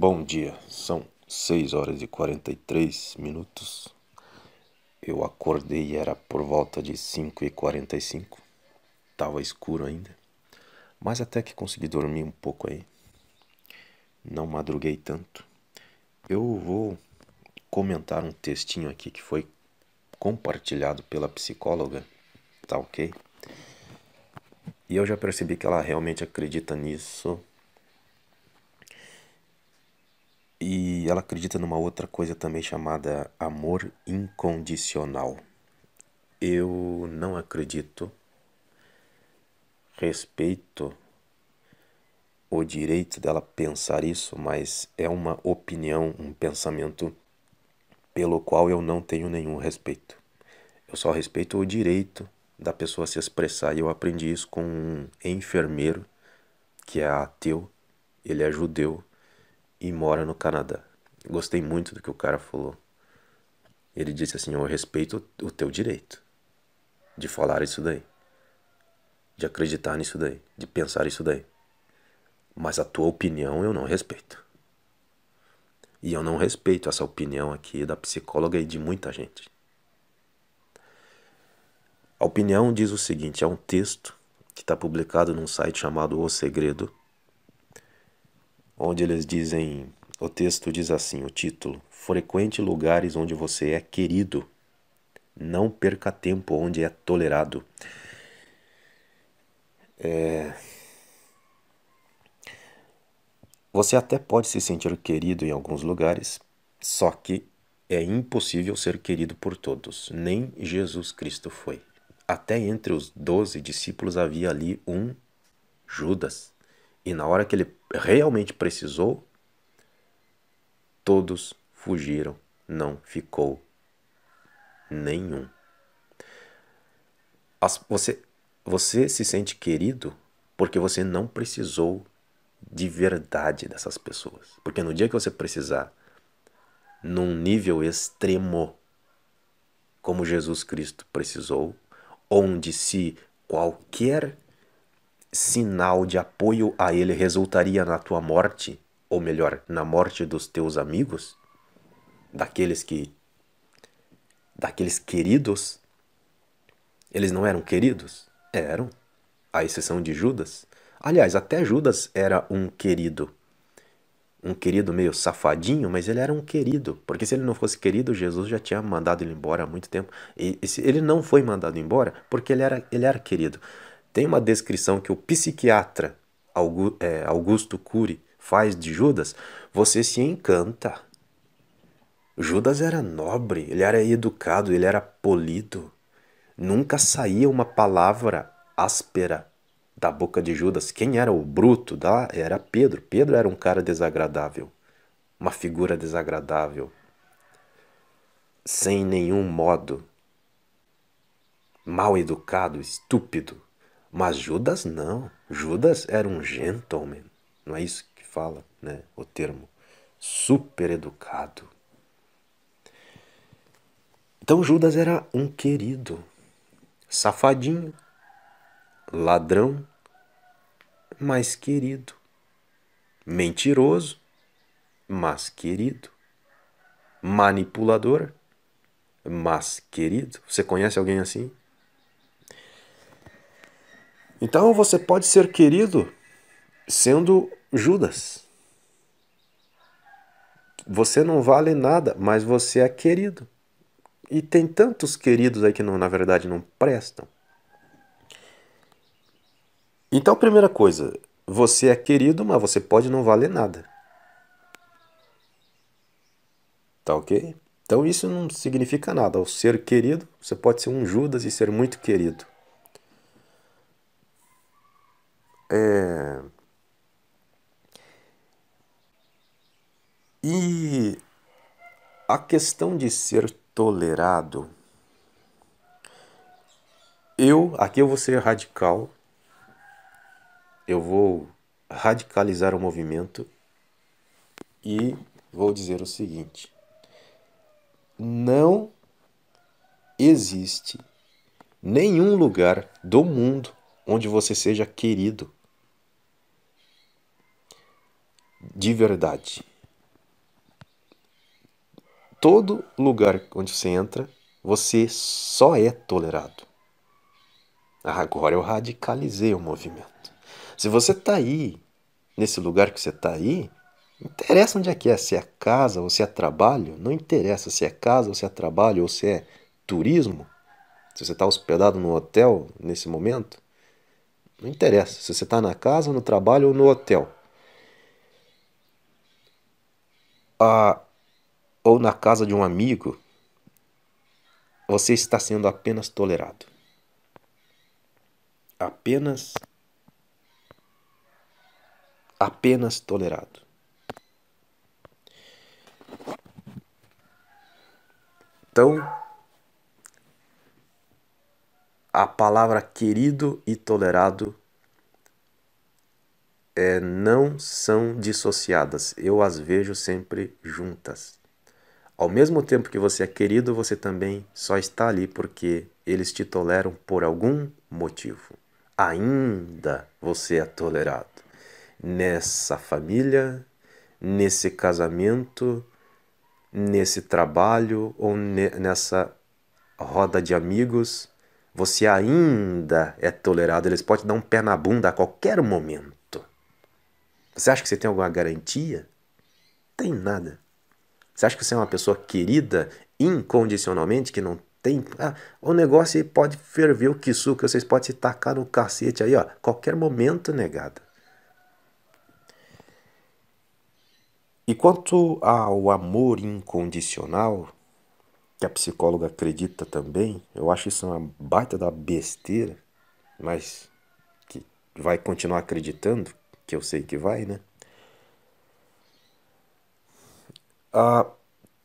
Bom dia, são 6 horas e 43 minutos. Eu acordei, e era por volta de 5 e 45 Tava escuro ainda, mas até que consegui dormir um pouco aí. Não madruguei tanto. Eu vou comentar um textinho aqui que foi compartilhado pela psicóloga, tá ok? E eu já percebi que ela realmente acredita nisso ela acredita numa outra coisa também chamada amor incondicional. Eu não acredito, respeito o direito dela pensar isso, mas é uma opinião, um pensamento pelo qual eu não tenho nenhum respeito. Eu só respeito o direito da pessoa se expressar, e eu aprendi isso com um enfermeiro que é ateu, ele é judeu e mora no Canadá gostei muito do que o cara falou. Ele disse assim: Eu respeito o teu direito de falar isso daí, de acreditar nisso daí, de pensar isso daí. Mas a tua opinião eu não respeito. E eu não respeito essa opinião aqui da psicóloga e de muita gente. A opinião diz o seguinte: é um texto que está publicado num site chamado O Segredo, onde eles dizem o texto diz assim: o título: Frequente lugares onde você é querido. Não perca tempo onde é tolerado. É... Você até pode se sentir querido em alguns lugares, só que é impossível ser querido por todos, nem Jesus Cristo foi. Até entre os doze discípulos havia ali um Judas, e na hora que ele realmente precisou, Todos fugiram, não ficou nenhum. As, você, você se sente querido porque você não precisou de verdade dessas pessoas. Porque no dia que você precisar, num nível extremo, como Jesus Cristo precisou, onde se qualquer sinal de apoio a ele resultaria na tua morte, ou melhor, na morte dos teus amigos, daqueles que daqueles queridos, eles não eram queridos? Eram, à exceção de Judas. Aliás, até Judas era um querido. Um querido meio safadinho, mas ele era um querido. Porque se ele não fosse querido, Jesus já tinha mandado ele embora há muito tempo. E, e ele não foi mandado embora porque ele era, ele era querido. Tem uma descrição que o psiquiatra é, Augusto Cury faz de Judas, você se encanta. Judas era nobre, ele era educado, ele era polido. Nunca saía uma palavra áspera da boca de Judas. Quem era o bruto da era Pedro. Pedro era um cara desagradável, uma figura desagradável, sem nenhum modo, mal educado, estúpido. Mas Judas não. Judas era um gentleman. Não é isso fala, né, o termo super educado. Então Judas era um querido, safadinho, ladrão, mas querido, mentiroso, mas querido, manipulador, mas querido. Você conhece alguém assim? Então você pode ser querido sendo Judas. Você não vale nada, mas você é querido. E tem tantos queridos aí que não, na verdade não prestam. Então, primeira coisa, você é querido, mas você pode não valer nada. Tá ok? Então isso não significa nada. Ao ser querido, você pode ser um Judas e ser muito querido. É... E a questão de ser tolerado. Eu, aqui eu vou ser radical, eu vou radicalizar o movimento e vou dizer o seguinte: não existe nenhum lugar do mundo onde você seja querido de verdade todo lugar onde você entra, você só é tolerado. Agora eu radicalizei o movimento. Se você está aí, nesse lugar que você está aí, interessa onde é que é, se é casa ou se é trabalho, não interessa se é casa ou se é trabalho ou se é turismo, se você está hospedado no hotel nesse momento, não interessa se você está na casa, no trabalho ou no hotel. A ah, ou na casa de um amigo, você está sendo apenas tolerado. Apenas. Apenas tolerado. Então, a palavra querido e tolerado é, não são dissociadas. Eu as vejo sempre juntas. Ao mesmo tempo que você é querido, você também só está ali porque eles te toleram por algum motivo. Ainda você é tolerado. Nessa família, nesse casamento, nesse trabalho ou ne nessa roda de amigos, você ainda é tolerado. Eles podem dar um pé na bunda a qualquer momento. Você acha que você tem alguma garantia? Tem nada. Você acha que você é uma pessoa querida incondicionalmente, que não tem. Ah, o negócio aí pode ferver o que suca, vocês podem se tacar no cacete aí, ó. Qualquer momento, negada. E quanto ao amor incondicional, que a psicóloga acredita também, eu acho isso uma baita da besteira, mas que vai continuar acreditando, que eu sei que vai, né? Ah,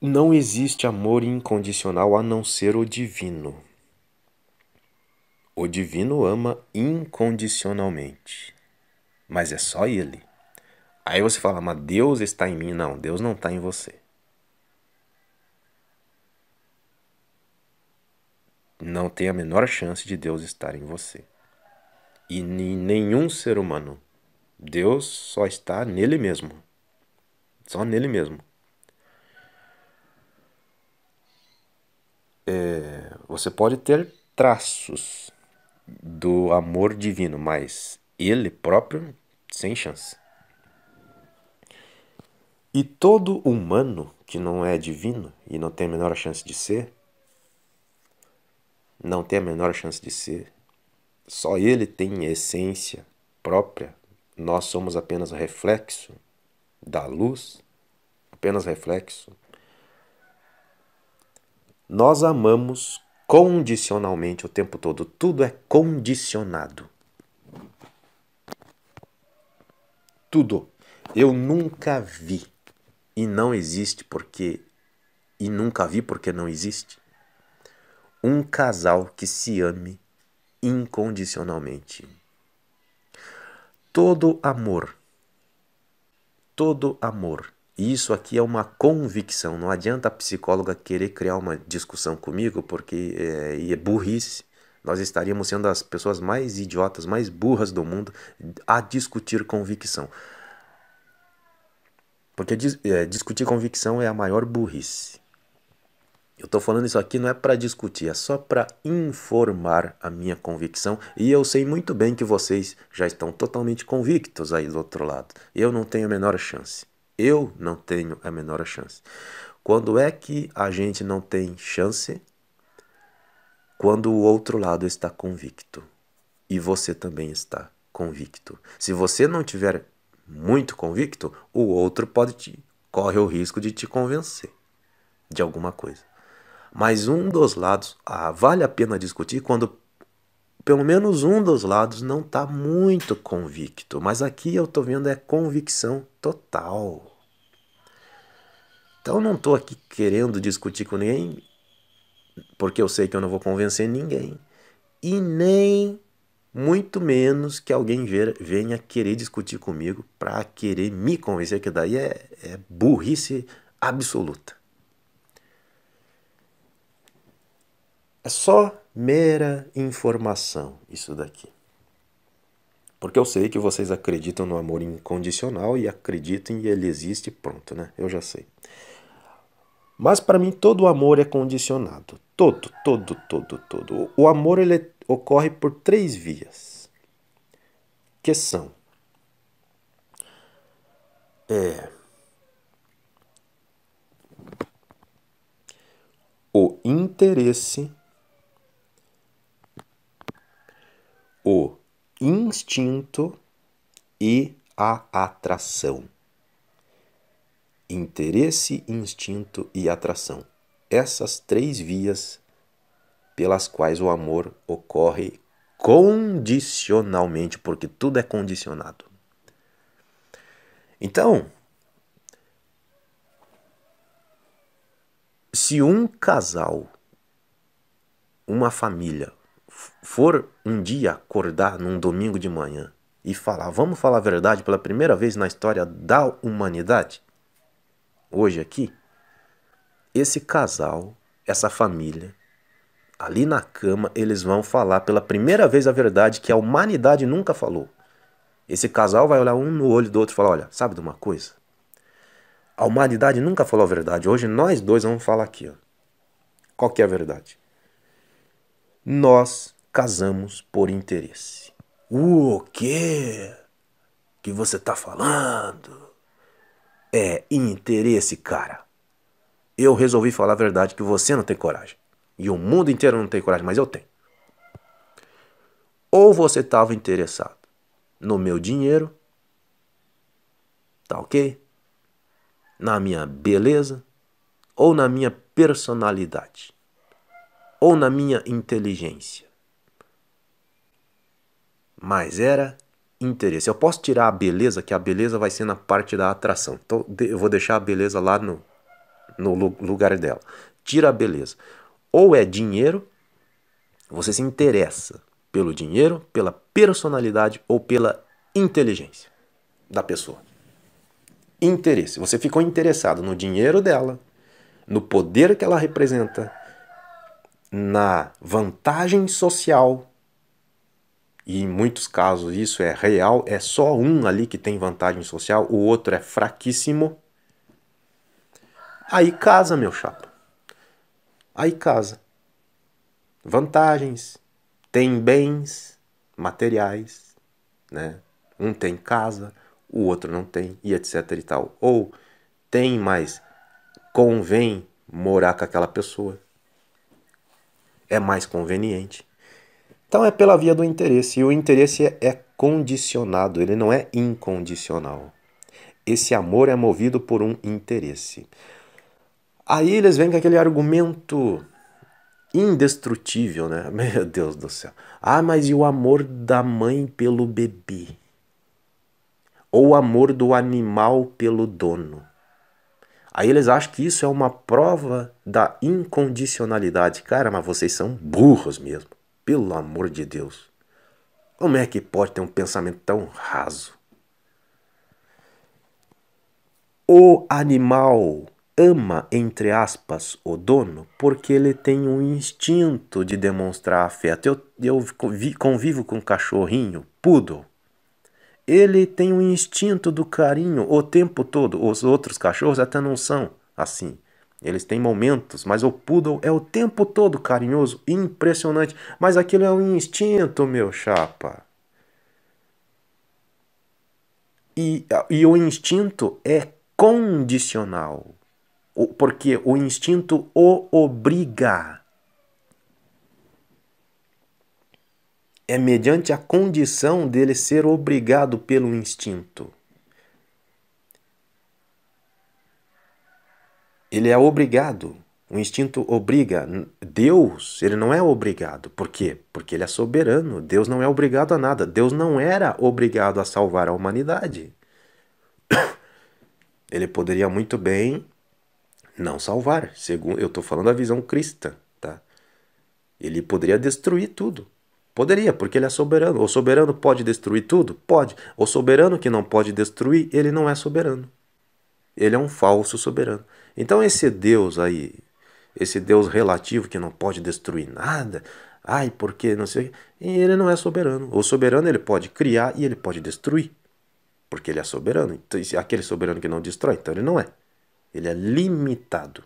não existe amor incondicional a não ser o divino. O divino ama incondicionalmente, mas é só ele. Aí você fala, mas Deus está em mim. Não, Deus não está em você. Não tem a menor chance de Deus estar em você. E em nenhum ser humano. Deus só está nele mesmo. Só nele mesmo. é, você pode ter traços do amor divino, mas ele próprio, sem chance. E todo humano que não é divino e não tem a menor chance de ser, não tem a menor chance de ser, só ele tem essência própria, nós somos apenas reflexo da luz, apenas reflexo nós amamos condicionalmente o tempo todo. Tudo é condicionado. Tudo. Eu nunca vi e não existe porque e nunca vi porque não existe um casal que se ame incondicionalmente. Todo amor todo amor e isso aqui é uma convicção, não adianta a psicóloga querer criar uma discussão comigo, porque é, é burrice. Nós estaríamos sendo as pessoas mais idiotas, mais burras do mundo a discutir convicção. Porque é, discutir convicção é a maior burrice. Eu estou falando isso aqui não é para discutir, é só para informar a minha convicção. E eu sei muito bem que vocês já estão totalmente convictos aí do outro lado. Eu não tenho a menor chance. Eu não tenho a menor chance. Quando é que a gente não tem chance? Quando o outro lado está convicto e você também está convicto. Se você não tiver muito convicto, o outro pode te corre o risco de te convencer de alguma coisa. Mas um dos lados ah, vale a pena discutir quando pelo menos um dos lados não está muito convicto, mas aqui eu estou vendo é convicção total. Então eu não estou aqui querendo discutir com ninguém, porque eu sei que eu não vou convencer ninguém. E nem muito menos que alguém venha querer discutir comigo para querer me convencer, que daí é, é burrice absoluta. É só mera informação isso daqui. Porque eu sei que vocês acreditam no amor incondicional e acreditam e ele existe, pronto, né? Eu já sei. Mas para mim todo amor é condicionado. Todo, todo, todo, todo. O amor ele ocorre por três vias. Que são é o interesse o instinto e a atração. Interesse, instinto e atração. Essas três vias pelas quais o amor ocorre condicionalmente, porque tudo é condicionado. Então, se um casal, uma família, for um dia acordar num domingo de manhã e falar, vamos falar a verdade pela primeira vez na história da humanidade, hoje aqui, esse casal, essa família, ali na cama, eles vão falar pela primeira vez a verdade que a humanidade nunca falou. Esse casal vai olhar um no olho do outro e falar: olha, sabe de uma coisa? A humanidade nunca falou a verdade. Hoje nós dois vamos falar aqui. Ó. Qual que é a verdade? Nós casamos por interesse. O quê? Que você tá falando? É interesse, cara. Eu resolvi falar a verdade que você não tem coragem. E o mundo inteiro não tem coragem, mas eu tenho. Ou você estava interessado no meu dinheiro, tá ok? Na minha beleza, ou na minha personalidade, ou na minha inteligência mas era interesse. Eu posso tirar a beleza, que a beleza vai ser na parte da atração. Então eu vou deixar a beleza lá no, no lugar dela. Tira a beleza. Ou é dinheiro, você se interessa pelo dinheiro, pela personalidade ou pela inteligência da pessoa. Interesse. Você ficou interessado no dinheiro dela, no poder que ela representa, na vantagem social e em muitos casos isso é real, é só um ali que tem vantagem social, o outro é fraquíssimo. Aí casa, meu chapa. Aí casa. Vantagens, tem bens materiais, né? Um tem casa, o outro não tem e etc e tal. Ou tem, mas convém morar com aquela pessoa. É mais conveniente. Então é pela via do interesse, e o interesse é condicionado, ele não é incondicional. Esse amor é movido por um interesse. Aí eles vêm com aquele argumento indestrutível, né? Meu Deus do céu. Ah, mas e o amor da mãe pelo bebê? Ou o amor do animal pelo dono? Aí eles acham que isso é uma prova da incondicionalidade. Cara, mas vocês são burros mesmo. Pelo amor de Deus. Como é que pode ter um pensamento tão raso? O animal ama, entre aspas, o dono porque ele tem um instinto de demonstrar afeto. Eu, eu convivo com um cachorrinho, poodle. Ele tem um instinto do carinho o tempo todo. Os outros cachorros até não são assim. Eles têm momentos, mas o poodle é o tempo todo carinhoso e impressionante. Mas aquilo é um instinto, meu chapa. E, e o instinto é condicional. Porque o instinto o obriga. É mediante a condição dele ser obrigado pelo instinto. ele é obrigado. O instinto obriga. Deus, ele não é obrigado. Por quê? Porque ele é soberano. Deus não é obrigado a nada. Deus não era obrigado a salvar a humanidade. Ele poderia muito bem não salvar. Segundo, eu estou falando da visão cristã, tá? Ele poderia destruir tudo. Poderia, porque ele é soberano. O soberano pode destruir tudo? Pode. O soberano que não pode destruir, ele não é soberano ele é um falso soberano. Então esse Deus aí, esse Deus relativo que não pode destruir nada, ai, porque não sei, que, ele não é soberano. O soberano ele pode criar e ele pode destruir, porque ele é soberano. Então, aquele soberano que não destrói, então ele não é. Ele é limitado.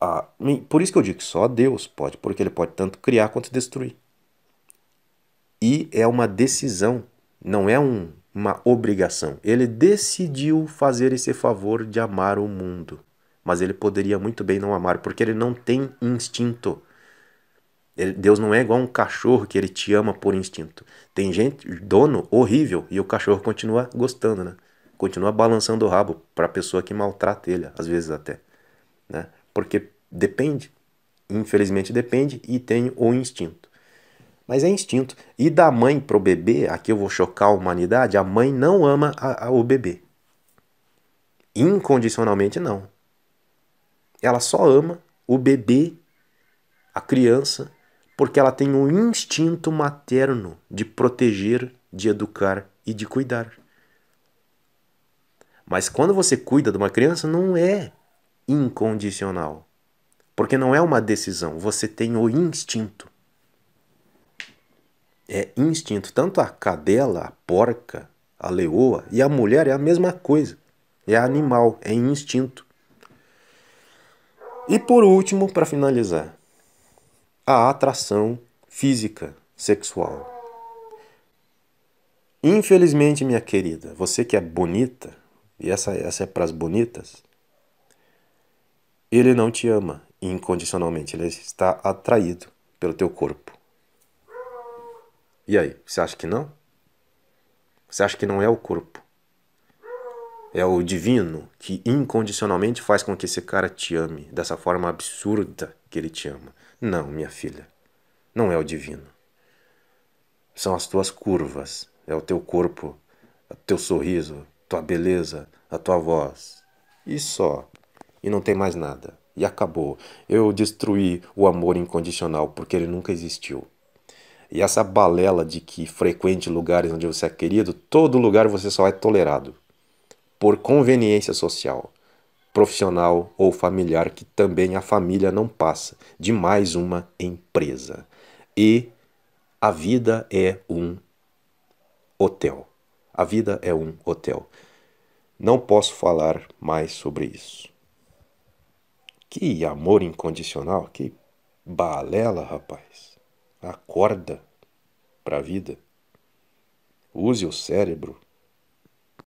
Ah, por isso que eu digo que só Deus pode, porque ele pode tanto criar quanto destruir. E é uma decisão, não é um uma obrigação. Ele decidiu fazer esse favor de amar o mundo, mas ele poderia muito bem não amar, porque ele não tem instinto. Ele, Deus não é igual um cachorro que ele te ama por instinto. Tem gente, dono horrível, e o cachorro continua gostando, né? Continua balançando o rabo para a pessoa que maltrata ele, às vezes até, né? Porque depende, infelizmente depende e tem o instinto mas é instinto. E da mãe para o bebê, aqui eu vou chocar a humanidade, a mãe não ama a, a, o bebê. Incondicionalmente não. Ela só ama o bebê, a criança, porque ela tem um instinto materno de proteger, de educar e de cuidar. Mas quando você cuida de uma criança, não é incondicional. Porque não é uma decisão, você tem o instinto é instinto. Tanto a cadela, a porca, a leoa e a mulher é a mesma coisa. É animal, é instinto. E por último, para finalizar, a atração física, sexual. Infelizmente, minha querida, você que é bonita, e essa, essa é para as bonitas, ele não te ama incondicionalmente, ele está atraído pelo teu corpo. E aí, você acha que não? Você acha que não é o corpo? É o divino que incondicionalmente faz com que esse cara te ame dessa forma absurda que ele te ama. Não, minha filha. Não é o divino. São as tuas curvas, é o teu corpo, o teu sorriso, tua beleza, a tua voz. E só. E não tem mais nada. E acabou. Eu destruí o amor incondicional porque ele nunca existiu. E essa balela de que frequente lugares onde você é querido, todo lugar você só é tolerado. Por conveniência social, profissional ou familiar, que também a família não passa, de mais uma empresa. E a vida é um hotel. A vida é um hotel. Não posso falar mais sobre isso. Que amor incondicional, que balela, rapaz. Acorda para a vida. Use o cérebro